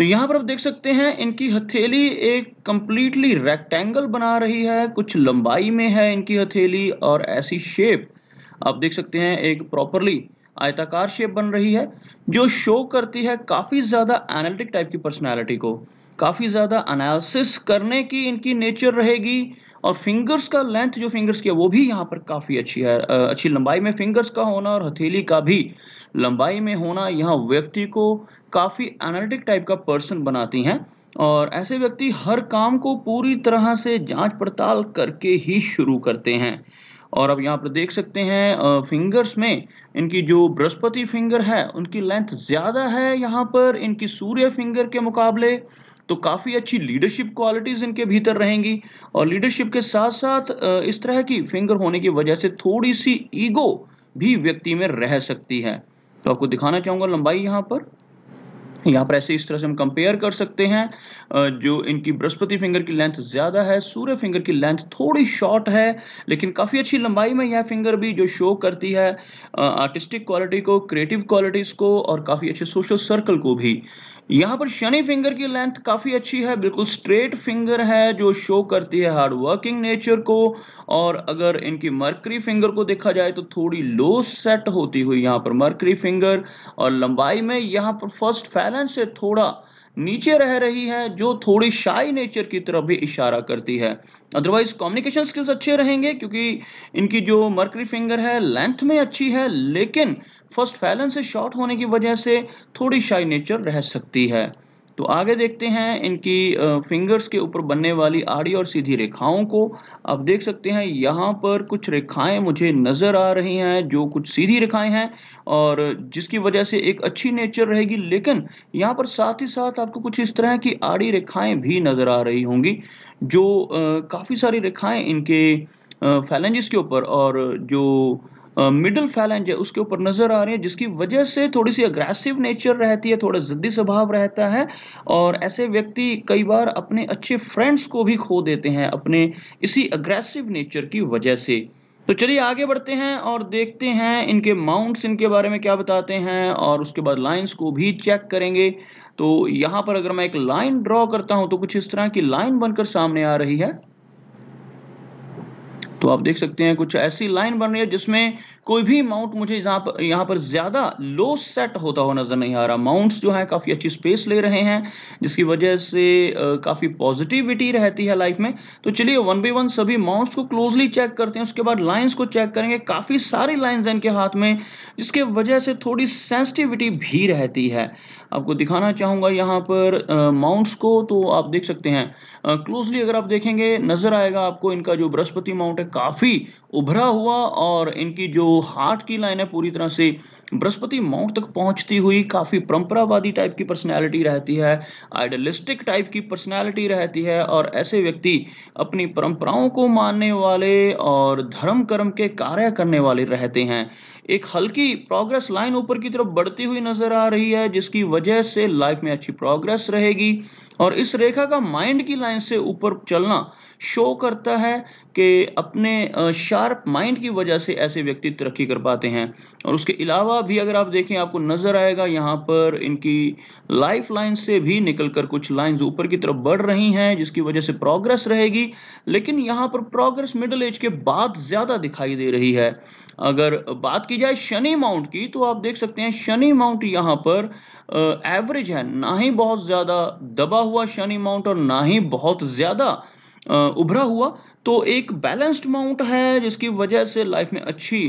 तो यहाँ पर आप देख सकते हैं इनकी हथेली एक कंप्लीटली रेक्टेंगल बना रही है कुछ लंबाई में है इनकी हथेली और ऐसी शेप आप देख सकते हैं एक प्रॉपरली आयताकार शेप बन रही है जो शो करती है काफ़ी ज़्यादा एनालिटिक टाइप की पर्सनैलिटी को काफ़ी ज़्यादा एनालिसिस करने की इनकी नेचर रहेगी और फिंगर्स का लेंथ जो फिंगर्स की है वो भी यहाँ पर काफ़ी अच्छी है अच्छी लंबाई में फिंगर्स का होना और हथेली का भी लंबाई में होना यहाँ व्यक्ति को काफ़ी एनालिटिक टाइप का पर्सन बनाती हैं और ऐसे व्यक्ति हर काम को पूरी तरह से जांच पड़ताल करके ही शुरू करते हैं और अब यहाँ पर देख सकते हैं फिंगर्स में इनकी जो बृहस्पति फिंगर है उनकी लेंथ ज़्यादा है यहाँ पर इनकी सूर्य फिंगर के मुकाबले तो काफ़ी अच्छी लीडरशिप क्वालिटीज़ इनके भीतर रहेंगी और लीडरशिप के साथ साथ इस तरह की फिंगर होने की वजह से थोड़ी सी ईगो भी व्यक्ति में रह सकती है तो आपको दिखाना चाहूँगा लंबाई यहाँ पर यहाँ पर ऐसे इस तरह से हम कंपेयर कर सकते हैं जो इनकी बृहस्पति फिंगर की लेंथ ज़्यादा है सूर्य फिंगर की लेंथ थोड़ी शॉर्ट है लेकिन काफ़ी अच्छी लंबाई में यह फिंगर भी जो शो करती है आर्टिस्टिक क्वालिटी को क्रिएटिव क्वालिटीज़ को और काफ़ी अच्छे सोशल सर्कल को भी यहाँ पर शनि फिंगर की लेंथ काफ़ी अच्छी है बिल्कुल स्ट्रेट फिंगर है जो शो करती है हार्ड वर्किंग नेचर को और अगर इनकी मर्करी फिंगर को देखा जाए तो थोड़ी लो सेट होती हुई यहाँ पर मर्करी फिंगर और लंबाई में यहाँ पर फर्स्ट फैलेंस से थोड़ा नीचे रह रही है जो थोड़ी शाई नेचर की तरफ भी इशारा करती है अदरवाइज कम्युनिकेशन स्किल्स अच्छे रहेंगे क्योंकि इनकी जो मर्करी फिंगर है लेंथ में अच्छी है लेकिन फर्स्ट फैलन से शॉर्ट होने की वजह से थोड़ी शाई नेचर रह सकती है तो आगे देखते हैं इनकी फिंगर्स के ऊपर बनने वाली आड़ी और सीधी रेखाओं को आप देख सकते हैं यहाँ पर कुछ रेखाएं मुझे नज़र आ रही हैं जो कुछ सीधी रेखाएं हैं और जिसकी वजह से एक अच्छी नेचर रहेगी लेकिन यहाँ पर साथ ही साथ आपको कुछ इस तरह की आड़ी रेखाएं भी नज़र आ रही होंगी जो काफ़ी सारी रेखाएं इनके फैलेंजिस के ऊपर और जो मिडल फैलेंज है उसके ऊपर नज़र आ रही है जिसकी वजह से थोड़ी सी अग्रेसिव नेचर रहती है थोड़ा ज़द्दी स्वभाव रहता है और ऐसे व्यक्ति कई बार अपने अच्छे फ्रेंड्स को भी खो देते हैं अपने इसी अग्रेसिव नेचर की वजह से तो चलिए आगे बढ़ते हैं और देखते हैं इनके माउंट्स इनके बारे में क्या बताते हैं और उसके बाद लाइंस को भी चेक करेंगे तो यहाँ पर अगर मैं एक लाइन ड्रॉ करता हूँ तो कुछ इस तरह की लाइन बनकर सामने आ रही है तो आप देख सकते हैं कुछ ऐसी लाइन बन रही है जिसमें कोई भी माउंट मुझे यहाँ पर यहाँ पर ज़्यादा लो सेट होता हुआ नज़र नहीं आ रहा माउंट्स जो है काफ़ी अच्छी स्पेस ले रहे हैं जिसकी वजह से काफ़ी पॉजिटिविटी रहती है लाइफ में तो चलिए वन बाई वन सभी माउंट्स को क्लोजली चेक करते हैं उसके बाद लाइन्स को चेक करेंगे काफ़ी सारी लाइन्स हैं इनके हाथ में जिसके वजह से थोड़ी सेंसिटिविटी भी रहती है आपको दिखाना चाहूंगा यहाँ पर माउंट्स को तो आप देख सकते हैं क्लोजली अगर आप देखेंगे नज़र आएगा आपको इनका जो बृहस्पति माउंट है काफ़ी उभरा हुआ और इनकी जो हार्ट की लाइन है पूरी तरह से बृहस्पति माउंट तक पहुंचती हुई काफ़ी परंपरावादी टाइप की पर्सनैलिटी रहती है आइडलिस्टिक टाइप की पर्सनैलिटी रहती है और ऐसे व्यक्ति अपनी परंपराओं को मानने वाले और धर्म कर्म के कार्य करने वाले रहते हैं एक हल्की प्रोग्रेस लाइन ऊपर की तरफ बढ़ती हुई नजर आ रही है जिसकी वजह से लाइफ में अच्छी प्रोग्रेस रहेगी और इस रेखा का माइंड की लाइन से ऊपर चलना शो करता है कि अपने शार्प माइंड की वजह से ऐसे व्यक्ति तरक्की कर पाते हैं और उसके अलावा भी अगर आप देखें आपको नज़र आएगा यहाँ पर इनकी लाइफ लाइन से भी निकल कर कुछ लाइन ऊपर की तरफ बढ़ रही हैं जिसकी वजह से प्रोग्रेस रहेगी लेकिन यहाँ पर प्रोग्रेस मिडल एज के बाद ज़्यादा दिखाई दे रही है अगर बात की जाए शनि माउंट की तो आप देख सकते हैं शनि माउंट यहाँ पर एवरेज है ना ही बहुत ज़्यादा दबा हुआ शनि माउंट और ना ही बहुत ज़्यादा उभरा हुआ तो एक बैलेंस्ड माउंट है जिसकी वजह से लाइफ में अच्छी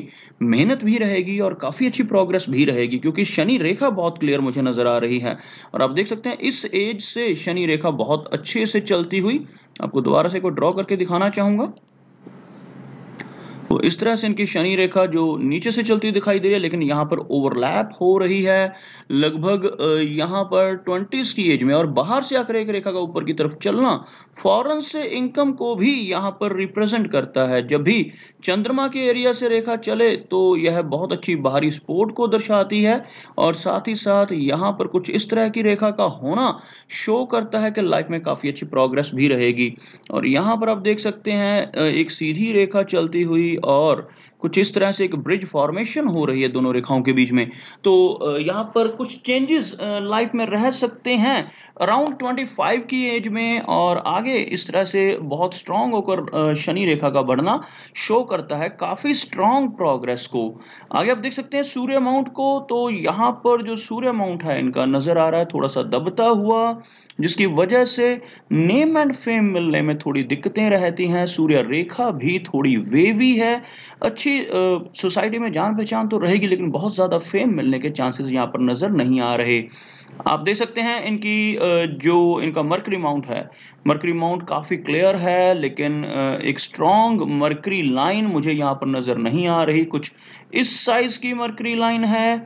मेहनत भी रहेगी और काफ़ी अच्छी प्रोग्रेस भी रहेगी क्योंकि शनि रेखा बहुत क्लियर मुझे नज़र आ रही है और आप देख सकते हैं इस एज से शनि रेखा बहुत अच्छे से चलती हुई आपको दोबारा से ड्रॉ करके दिखाना चाहूंगा इस तरह से इनकी शनि रेखा जो नीचे से चलती हुई दिखाई दे रही है लेकिन यहाँ पर ओवरलैप हो रही है लगभग यहाँ पर ट्वेंटीज की एज में और बाहर से आकर एक रेखा का ऊपर की तरफ चलना फॉरन से इनकम को भी यहाँ पर रिप्रेजेंट करता है जब भी चंद्रमा के एरिया से रेखा चले तो यह बहुत अच्छी बाहरी स्पोर्ट को दर्शाती है और साथ ही साथ यहाँ पर कुछ इस तरह की रेखा का होना शो करता है कि लाइफ में काफ़ी अच्छी प्रोग्रेस भी रहेगी और यहाँ पर आप देख सकते हैं एक सीधी रेखा चलती हुई और कुछ इस तरह से एक ब्रिज फॉर्मेशन हो रही है दोनों रेखाओं के बीच में तो यहाँ पर कुछ चेंजेस लाइफ में रह सकते हैं अराउंड 25 की एज में और आगे इस तरह से बहुत स्ट्रांग होकर शनि रेखा का बढ़ना शो करता है काफ़ी स्ट्रांग प्रोग्रेस को आगे आप देख सकते हैं सूर्य माउंट को तो यहाँ पर जो सूर्य माउंट है इनका नज़र आ रहा है थोड़ा सा दबता हुआ जिसकी वजह से नेम एंड फेम मिलने में थोड़ी दिक्कतें रहती हैं सूर्य रेखा भी थोड़ी वेवी है अच्छी अच्छी सोसाइटी में जान पहचान तो रहेगी लेकिन बहुत ज़्यादा फेम मिलने के चांसेस यहाँ पर नज़र नहीं आ रहे आप देख सकते हैं इनकी जो इनका मर्करी माउंट है मर्करी माउंट काफ़ी क्लियर है लेकिन एक स्ट्रॉन्ग मर्करी लाइन मुझे यहाँ पर नज़र नहीं आ रही कुछ इस साइज़ की मर्करी लाइन है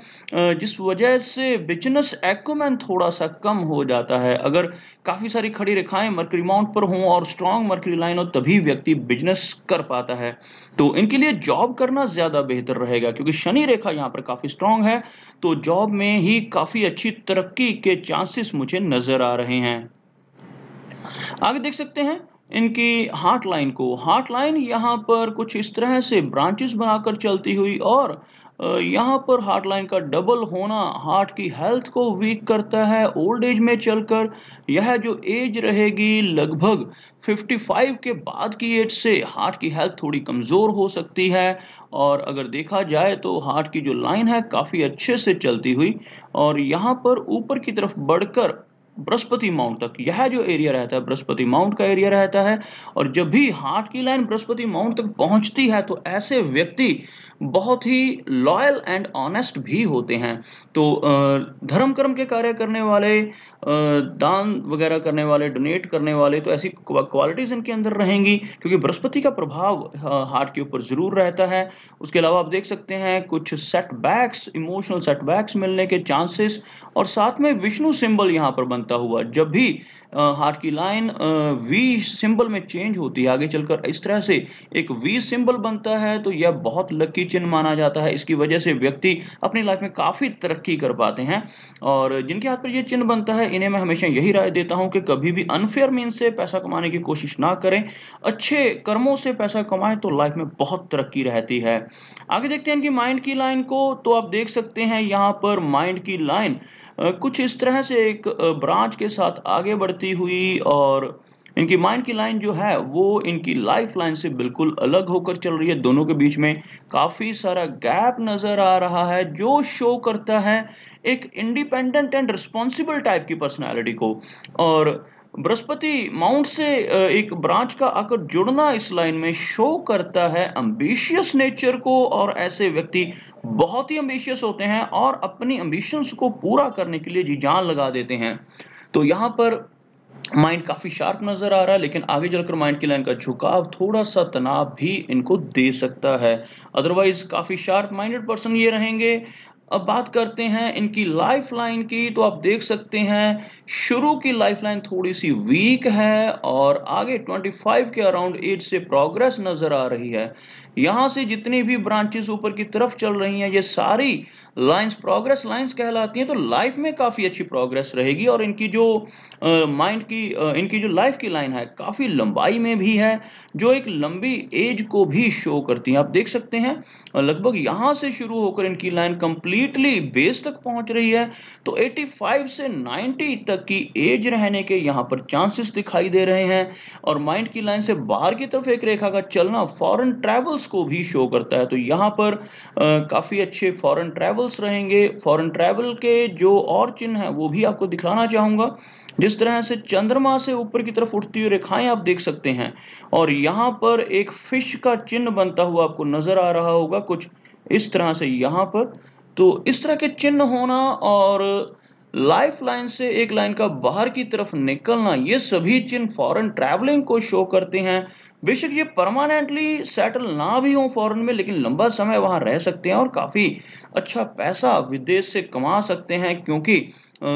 जिस वजह से बिजनेस एक्मैन थोड़ा सा कम हो जाता है अगर काफ़ी सारी खड़ी रेखाएं मर्करी माउंट पर हों और स्ट्रॉन्ग मर्करी लाइन हो तभी व्यक्ति बिजनेस कर पाता है तो इनके लिए जॉब करना ज़्यादा बेहतर रहेगा क्योंकि शनि रेखा यहाँ पर काफ़ी स्ट्रांग है तो जॉब में ही काफ़ी अच्छी तरक्की तरक्की के चांसेस मुझे नज़र आ रहे हैं आगे देख सकते हैं इनकी हार्ट लाइन को हार्ट लाइन यहां पर कुछ इस तरह से ब्रांचेस बनाकर चलती हुई और यहाँ पर हार्ट लाइन का डबल होना हार्ट की हेल्थ को वीक करता है ओल्ड एज में चलकर यह जो एज रहेगी लगभग 55 के बाद की एज से हार्ट की हेल्थ थोड़ी कमज़ोर हो सकती है और अगर देखा जाए तो हार्ट की जो लाइन है काफ़ी अच्छे से चलती हुई और यहाँ पर ऊपर की तरफ बढ़कर बृहस्पति माउंट तक यह जो एरिया रहता है बृहस्पति माउंट का एरिया रहता है और जब भी हार्ट की लाइन बृहस्पति माउंट तक पहुंचती है तो ऐसे व्यक्ति बहुत ही लॉयल एंड ऑनेस्ट भी होते हैं तो धर्म कर्म के कार्य करने वाले दान वगैरह करने वाले डोनेट करने वाले तो ऐसी क्वालिटीज इनके अंदर रहेंगी क्योंकि बृहस्पति का प्रभाव हार्ट के ऊपर जरूर रहता है उसके अलावा आप देख सकते हैं कुछ सेटबैक्स इमोशनल सेटबैक्स मिलने के चांसेस और साथ में विष्णु सिंबल यहाँ पर बनते बनता हुआ जब भी हार्ट की लाइन वी सिंबल में चेंज होती है आगे चलकर इस तरह से एक वी सिंबल बनता है तो यह बहुत लकी चिन्ह माना जाता है इसकी वजह से व्यक्ति अपनी लाइफ में काफ़ी तरक्की कर पाते हैं और जिनके हाथ पर यह चिन्ह बनता है इन्हें मैं हमेशा यही राय देता हूँ कि कभी भी अनफेयर मीन से पैसा कमाने की कोशिश ना करें अच्छे कर्मों से पैसा कमाएं तो लाइफ में बहुत तरक्की रहती है आगे देखते हैं इनकी माइंड की लाइन को तो आप देख सकते हैं यहाँ पर माइंड की लाइन कुछ इस तरह से एक ब्रांच के साथ आगे बढ़ती हुई और इनकी माइंड की लाइन जो है वो इनकी लाइफ लाइन से बिल्कुल अलग होकर चल रही है दोनों के बीच में काफ़ी सारा गैप नज़र आ रहा है जो शो करता है एक इंडिपेंडेंट एंड रिस्पॉन्सिबल टाइप की पर्सनालिटी को और बृहस्पति माउंट से एक ब्रांच का आकर जुड़ना इस लाइन में शो करता है अम्बिशियस नेचर को और ऐसे व्यक्ति बहुत ही अम्बिशियस होते हैं और अपनी अम्बिशंस को पूरा करने के लिए जी जान लगा देते हैं तो यहाँ पर माइंड काफी शार्प नजर आ रहा है लेकिन आगे चलकर माइंड की लाइन का झुकाव थोड़ा सा तनाव भी इनको दे सकता है अदरवाइज काफी शार्प माइंडेड पर्सन ये रहेंगे अब बात करते हैं इनकी लाइफ लाइन की तो आप देख सकते हैं शुरू की लाइफ लाइन थोड़ी सी वीक है और आगे 25 के अराउंड एज से प्रोग्रेस नज़र आ रही है यहाँ से जितनी भी ब्रांचेस ऊपर की तरफ चल रही हैं ये सारी लाइंस प्रोग्रेस लाइंस कहलाती हैं तो लाइफ में काफ़ी अच्छी प्रोग्रेस रहेगी और इनकी जो माइंड की आ, इनकी जो लाइफ की लाइन है काफ़ी लंबाई में भी है जो एक लंबी एज को भी शो करती है आप देख सकते हैं लगभग यहाँ से शुरू होकर इनकी लाइन कंप्लीट कंप्लीटली बेस तक पहुंच रही है तो 85 से 90 तक की एज रहने के यहां पर चांसेस दिखाई दे रहे हैं और माइंड की लाइन से बाहर की तरफ एक रेखा का चलना फॉरेन ट्रेवल्स को भी शो करता है तो यहां पर आ, काफ़ी अच्छे फॉरेन ट्रेवल्स रहेंगे फॉरेन ट्रेवल के जो और चिन्ह है वो भी आपको दिखाना चाहूंगा जिस तरह से चंद्रमा से ऊपर की तरफ उठती हुई रेखाएं आप देख सकते हैं और यहां पर एक फिश का चिन्ह बनता हुआ आपको नजर आ रहा होगा कुछ इस तरह से यहां पर तो इस तरह के चिन्ह होना और लाइफ लाइन से एक लाइन का बाहर की तरफ निकलना ये सभी चिन्ह फॉरेन ट्रैवलिंग को शो करते हैं बेशक ये परमानेंटली सेटल ना भी हो फॉरेन में लेकिन लंबा समय वहां रह सकते हैं और काफ़ी अच्छा पैसा विदेश से कमा सकते हैं क्योंकि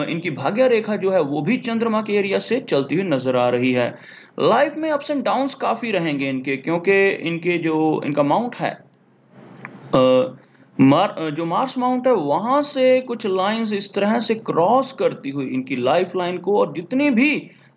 इनकी भाग्य रेखा जो है वो भी चंद्रमा के एरिया से चलती हुई नजर आ रही है लाइफ में अप्स एंड डाउन काफ़ी रहेंगे इनके क्योंकि इनके जो इनका माउंट है आ, मार जो मार्स माउंट है वहाँ से कुछ लाइंस इस तरह से क्रॉस करती हुई इनकी लाइफ लाइन को और जितने भी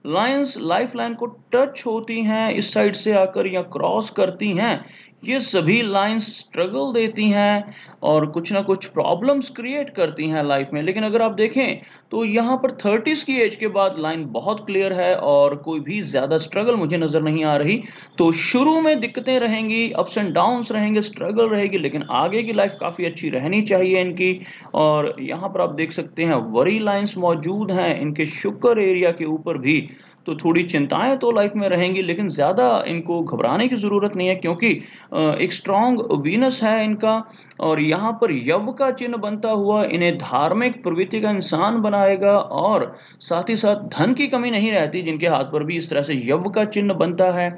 लाइंस लाइफलाइन को टच होती हैं इस साइड से आकर या क्रॉस करती हैं ये सभी लाइंस स्ट्रगल देती हैं और कुछ ना कुछ प्रॉब्लम्स क्रिएट करती हैं लाइफ में लेकिन अगर आप देखें तो यहाँ पर थर्टीज़ की एज के बाद लाइन बहुत क्लियर है और कोई भी ज़्यादा स्ट्रगल मुझे नज़र नहीं आ रही तो शुरू में दिक्कतें रहेंगी अप्स एंड डाउन्स रहेंगे स्ट्रगल रहेगी लेकिन आगे की लाइफ काफ़ी अच्छी रहनी चाहिए इनकी और यहाँ पर आप देख सकते हैं वरी लाइन्स मौजूद हैं इनके शुक्र एरिया के ऊपर भी तो थोड़ी चिंताएं तो लाइफ में रहेंगी लेकिन ज़्यादा इनको घबराने की ज़रूरत नहीं है क्योंकि एक स्ट्रॉन्ग वीनस है इनका और यहाँ पर यव का चिन्ह बनता हुआ इन्हें धार्मिक प्रवृत्ति का इंसान बनाएगा और साथ ही साथ धन की कमी नहीं रहती जिनके हाथ पर भी इस तरह से यव का चिन्ह बनता है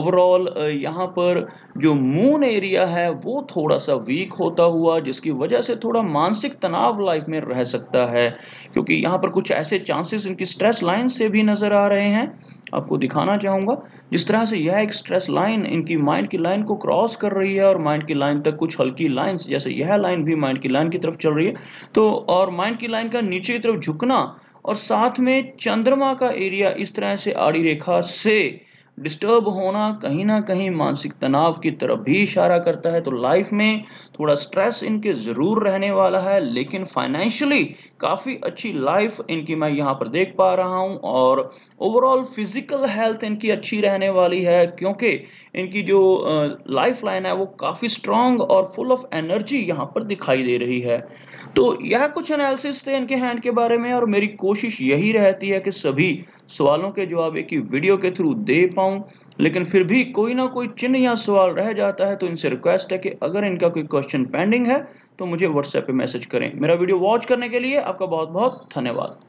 ओवरऑल यहाँ पर जो मून एरिया है वो थोड़ा सा वीक होता हुआ जिसकी वजह से थोड़ा मानसिक तनाव लाइफ में रह सकता है क्योंकि यहाँ पर कुछ ऐसे चांसेस इनकी स्ट्रेस लाइन से भी नज़र आ रहे हैं रहे हैं आपको दिखाना चाहूँगा जिस तरह से यह एक स्ट्रेस लाइन इनकी माइंड की लाइन को क्रॉस कर रही है और माइंड की लाइन तक कुछ हल्की लाइंस जैसे यह लाइन भी माइंड की लाइन की तरफ चल रही है तो और माइंड की लाइन का नीचे की तरफ झुकना और साथ में चंद्रमा का एरिया इस तरह से आड़ी रेखा से डिस्टर्ब होना कहीं ना कहीं मानसिक तनाव की तरफ भी इशारा करता है तो लाइफ में थोड़ा स्ट्रेस इनके ज़रूर रहने वाला है लेकिन फाइनेंशियली काफ़ी अच्छी लाइफ इनकी मैं यहाँ पर देख पा रहा हूँ और ओवरऑल फिज़िकल हेल्थ इनकी अच्छी रहने वाली है क्योंकि इनकी जो लाइफ लाइन है वो काफ़ी स्ट्रांग और फुल ऑफ एनर्जी यहाँ पर दिखाई दे रही है तो यह कुछ एनालिसिस थे इनके हैंड के बारे में और मेरी कोशिश यही रहती है कि सभी सवालों के जवाब एक ही वीडियो के थ्रू दे पाऊं लेकिन फिर भी कोई ना कोई चिन्ह या सवाल रह जाता है तो इनसे रिक्वेस्ट है कि अगर इनका कोई क्वेश्चन पेंडिंग है तो मुझे व्हाट्सएप पे मैसेज करें मेरा वीडियो वॉच करने के लिए आपका बहुत बहुत धन्यवाद